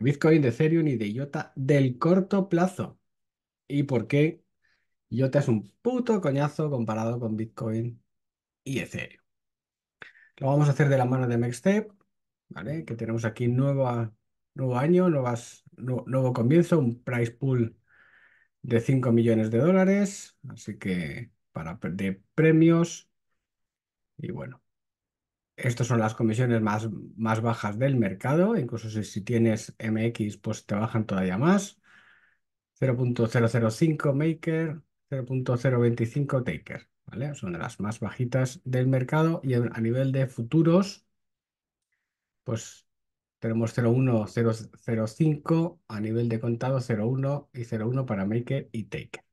Bitcoin, de Ethereum y de IOTA del corto plazo. ¿Y por qué IOTA es un puto coñazo comparado con Bitcoin y Ethereum? Lo vamos a hacer de la mano de Mextep, ¿vale? Que tenemos aquí nuevo año, nuevo comienzo, un price pool de 5 millones de dólares, así que para de premios. Y bueno, estas son las comisiones más, bajas del mercado, incluso si, tienes MX, pues te bajan todavía más. 0.005 Maker, 0.025 Taker, ¿vale? Son de las más bajitas del mercado y a nivel de futuros, pues tenemos 0.1005, a nivel de contado 0.1 y 0.1 para Maker y Taker,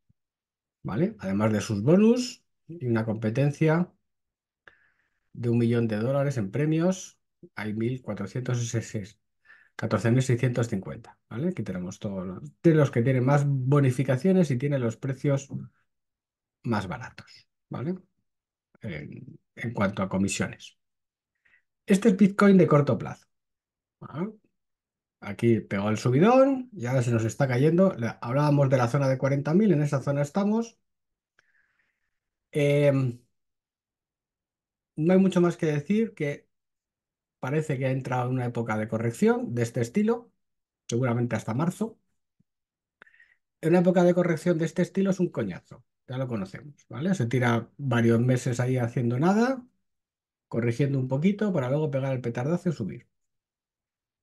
¿vale? Además de sus bonus y una competencia de un millón de dólares en premios, hay 14.650, ¿vale? Aquí tenemos todos los, que tienen más bonificaciones y tienen los precios más baratos, ¿vale? En, cuanto a comisiones. Este es Bitcoin de corto plazo. Aquí pegó el subidón, ya se nos está cayendo. Hablábamos de la zona de 40.000, en esa zona estamos. Em, no hay mucho más que decir que parece que ha entrado una época de corrección de este estilo, seguramente hasta marzo. En una época de corrección de este estilo es un coñazo, ya lo conocemos, ¿vale? Se tira varios meses ahí haciendo nada, corrigiendo un poquito para luego pegar el petardazo y subir.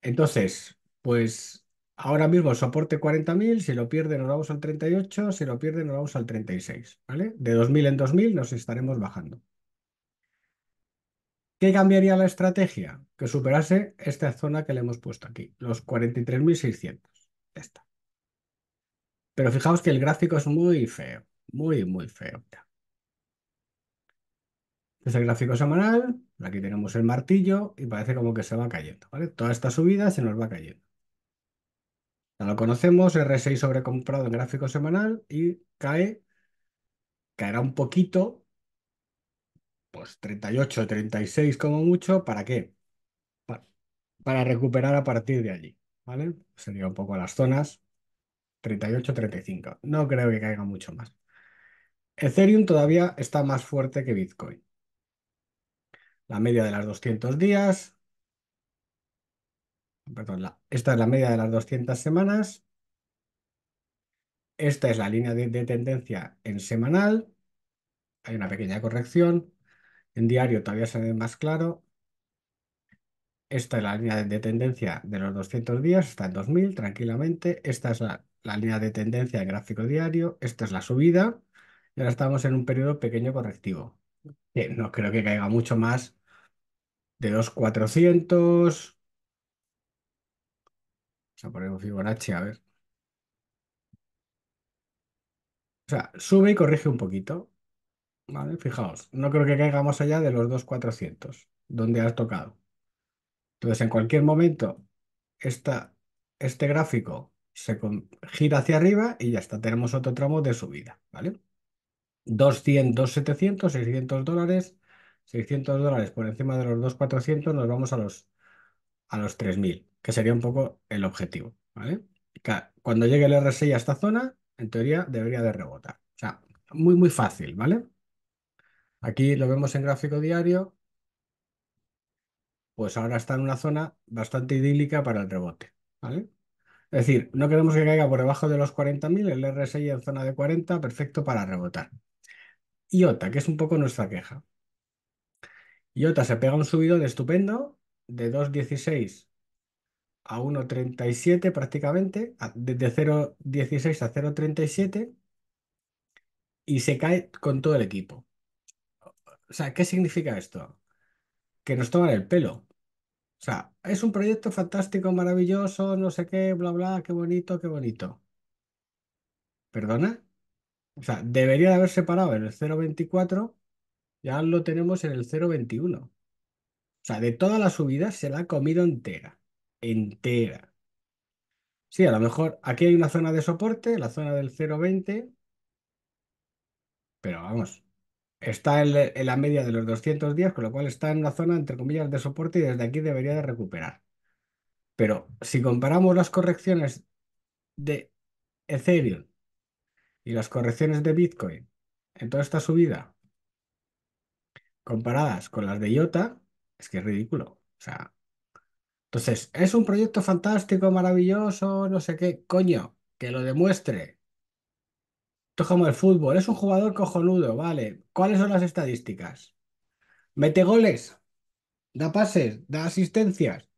Entonces, pues ahora mismo el soporte 40.000, si lo pierde nos vamos al 38, si lo pierde nos vamos al 36, ¿vale? De 2.000 en 2.000 nos estaremos bajando. ¿Qué cambiaría la estrategia? Que superase esta zona que le hemos puesto aquí, los 43.600. Esta. Pero fijaos que el gráfico es muy feo, muy, muy feo. Es el gráfico semanal, aquí tenemos el martillo y parece como que se va cayendo. ¿vale? Toda esta subida se nos va cayendo. Ya lo conocemos, R6 sobrecomprado en gráfico semanal y cae, caerá un poquito, pues 38, 36 como mucho, ¿para qué? para recuperar a partir de allí, ¿vale? Sería un poco las zonas 38, 35. No creo que caiga mucho más. Ethereum todavía está más fuerte que Bitcoin. La media de las 200 días. Perdón, esta es la media de las 200 semanas. Esta es la línea de tendencia en semanal. Hay una pequeña corrección. En diario todavía se ve más claro. Esta es la línea de tendencia de los 200 días, está en 2000 tranquilamente. Esta es la, línea de tendencia de gráfico diario. Esta es la subida. Y ahora estamos en un periodo pequeño correctivo. no creo que caiga mucho más de los 400. Vamos a poner un Fibonacci, a ver. O sea, sube y corrige un poquito. Fijaos, no creo que caigamos allá de los 2.400, donde has tocado. Entonces, en cualquier momento, este gráfico se gira hacia arriba y ya está, tenemos otro tramo de subida, ¿vale? 200, 2.700, 600 dólares, 600 dólares por encima de los 2.400, nos vamos a los, a los 3.000, que sería un poco el objetivo, ¿vale? Cuando llegue el RSI a esta zona, en teoría debería de rebotar. O sea, muy, muy fácil, ¿vale? Aquí lo vemos en gráfico diario, pues ahora está en una zona bastante idílica para el rebote. ¿vale? Es decir, no queremos que caiga por debajo de los 40.000, el RSI en zona de 40, perfecto para rebotar. IOTA, que es un poco nuestra queja. IOTA se pega un subido estupendo de 2.16 a 1.37 prácticamente, de 0.16 a 0.37 y se cae con todo el equipo. O sea, ¿qué significa esto? Que nos toman el pelo. O sea, es un proyecto fantástico, maravilloso, no sé qué, bla, bla, qué bonito, qué bonito. ¿Perdona? O sea, debería de haber separado en el 0.24, ya lo tenemos en el 0.21. O sea, de toda la subida se la ha comido entera. Entera. Sí, a lo mejor aquí hay una zona de soporte, la zona del 0.20, pero vamos, Está en, la media de los 200 días, con lo cual está en una zona, entre comillas, de soporte y desde aquí debería de recuperar. Pero si comparamos las correcciones de Ethereum y las correcciones de Bitcoin en toda esta subida, comparadas con las de IOTA, es que es ridículo. O sea, entonces, es un proyecto fantástico, maravilloso, no sé qué, coño, que lo demuestre el fútbol. Es un jugador cojonudo, vale. ¿Cuáles son las estadísticas? Mete goles, da pases, da asistencias,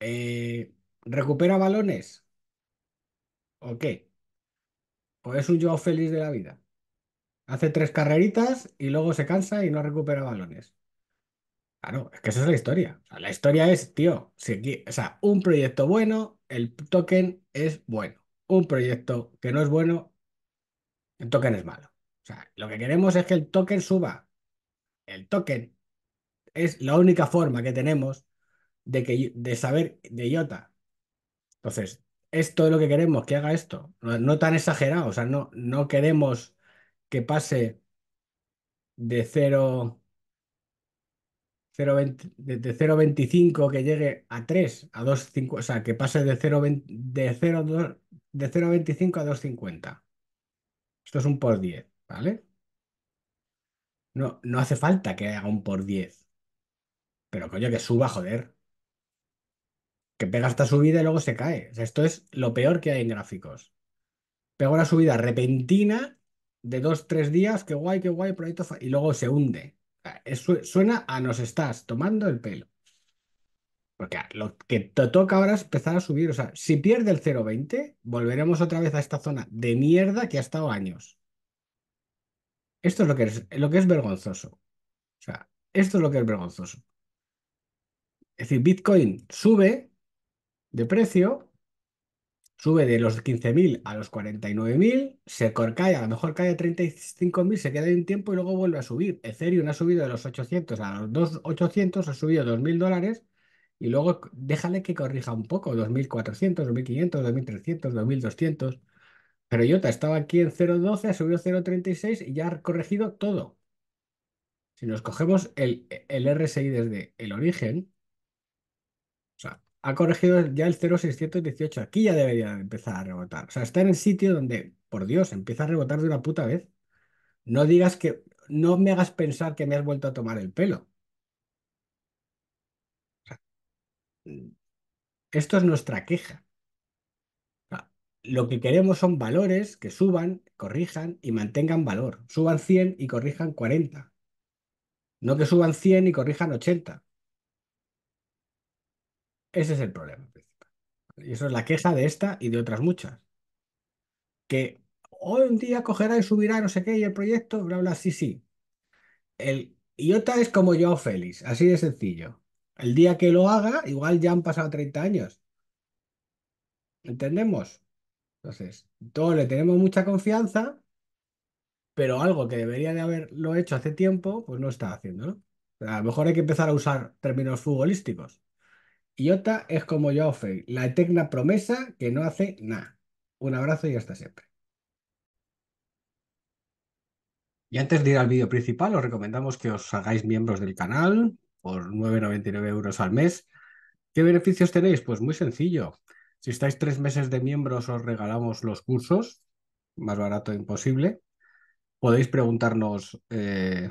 eh, recupera balones. ¿O qué? ¿O pues es un yo feliz de la vida. Hace tres carreritas y luego se cansa y no recupera balones. Claro, es que esa es la historia. la historia es, tío, si sea, un proyecto bueno, el token es bueno un proyecto que no es bueno, el token es malo. O sea, lo que queremos es que el token suba. El token es la única forma que tenemos de, que, de saber de IOTA. Entonces, esto es lo que queremos, que haga esto. No, tan exagerado, o sea, no, no queremos que pase de cero de 0.25 que llegue a 3, a 2,5, o sea, que pase de 0.25 de 0, de 0,25 a 2.50. Esto es un por 10, ¿vale? No, no hace falta que haga un por 10. Pero coño, que suba, joder. Que pega esta subida y luego se cae. O sea, esto es lo peor que hay en gráficos. Pega una subida repentina de 2-3 días, que guay, qué guay, proyecto. Y luego se hunde suena a nos estás tomando el pelo. Porque lo que te toca ahora es empezar a subir. O sea, si pierde el 0,20, volveremos otra vez a esta zona de mierda que ha estado años. Esto es lo que es, lo que es vergonzoso. O sea, esto es lo que es vergonzoso. Es decir, Bitcoin sube de precio, sube de los 15.000 a los 49.000, se cae, a lo mejor cae a 35.000, se queda en un tiempo y luego vuelve a subir. Ethereum ha subido de los 800 a los 2.800, ha subido 2.000 dólares y luego déjale que corrija un poco, 2.400, 2.500, 2.300, 2.200. Pero Iota estaba aquí en 0.12, ha subido 0.36 y ya ha corregido todo. Si nos cogemos el, el RSI desde el origen, ha corregido ya el 0,618. Aquí ya debería empezar a rebotar. O sea, está en el sitio donde, por Dios, empieza a rebotar de una puta vez. No digas que, no me hagas pensar que me has vuelto a tomar el pelo. Mm, esto es nuestra queja. lo que queremos son valores que suban, corrijan y mantengan valor. Suban 100 y corrijan 40. No que suban 100 y corrijan 80. Ese es el problema principal. Y eso es la queja de esta y de otras muchas. Que hoy un día cogerá y subirá no sé qué y el proyecto, bla, bla, sí, sí. El otra es como yo Félix, así de sencillo. El día que lo haga, igual ya han pasado 30 años. ¿Entendemos? Entonces, todos le tenemos mucha confianza, pero algo que debería de haberlo hecho hace tiempo, pues no está haciendo, ¿no? A lo mejor hay que empezar a usar términos futbolísticos. Iota es como Joao la eterna promesa que no hace nada. Un abrazo y hasta siempre. Y antes de ir al vídeo principal, os recomendamos que os hagáis miembros del canal por 9,99 euros al mes. ¿Qué beneficios tenéis? Pues muy sencillo. Si estáis tres meses de miembros, os regalamos los cursos, más barato imposible. Podéis preguntarnos eh,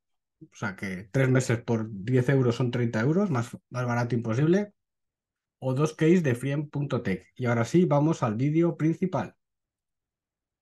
O sea que tres meses por 10 euros son 30 euros, más, barato imposible. O dos case de friend.tech. Y ahora sí, vamos al vídeo principal.